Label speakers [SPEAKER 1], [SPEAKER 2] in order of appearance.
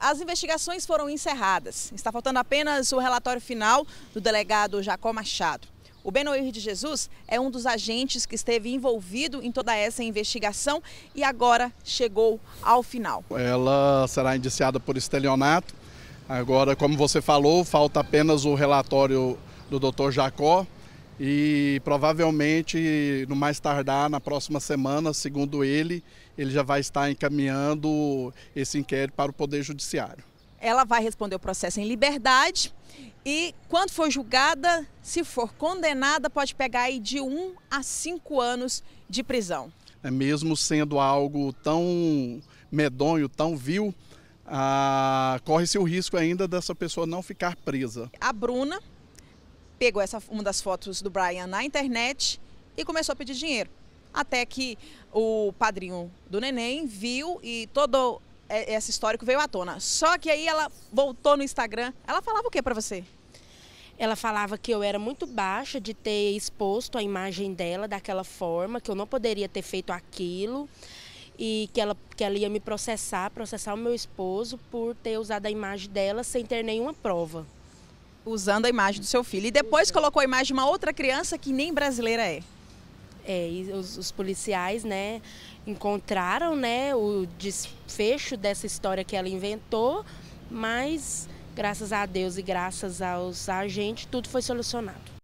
[SPEAKER 1] As investigações foram encerradas. Está faltando apenas o relatório final do delegado Jacó Machado. O Benoir de Jesus é um dos agentes que esteve envolvido em toda essa investigação e agora chegou ao final.
[SPEAKER 2] Ela será indiciada por estelionato. Agora, como você falou, falta apenas o relatório do Dr. Jacó e provavelmente no mais tardar na próxima semana, segundo ele, ele já vai estar encaminhando esse inquérito para o Poder Judiciário.
[SPEAKER 1] Ela vai responder o processo em liberdade e quando for julgada, se for condenada, pode pegar aí de um a cinco anos de prisão.
[SPEAKER 2] É mesmo sendo algo tão medonho, tão vil, ah, corre-se o risco ainda dessa pessoa não ficar presa.
[SPEAKER 1] A Bruna pegou essa, uma das fotos do Brian na internet e começou a pedir dinheiro. Até que o padrinho do neném viu e todo é, esse histórico veio à
[SPEAKER 3] tona. Só que aí ela voltou no Instagram. Ela falava o que para você? Ela falava que eu era muito baixa de ter exposto a imagem dela daquela forma, que eu não poderia ter feito aquilo e que ela, que ela ia me processar, processar o meu esposo por ter usado a imagem dela sem ter nenhuma prova usando a imagem do seu filho. E depois colocou a imagem de uma outra criança que nem brasileira é. É, e os, os policiais, né, encontraram, né, o desfecho dessa história que ela inventou, mas graças a Deus e graças aos agentes, tudo foi solucionado.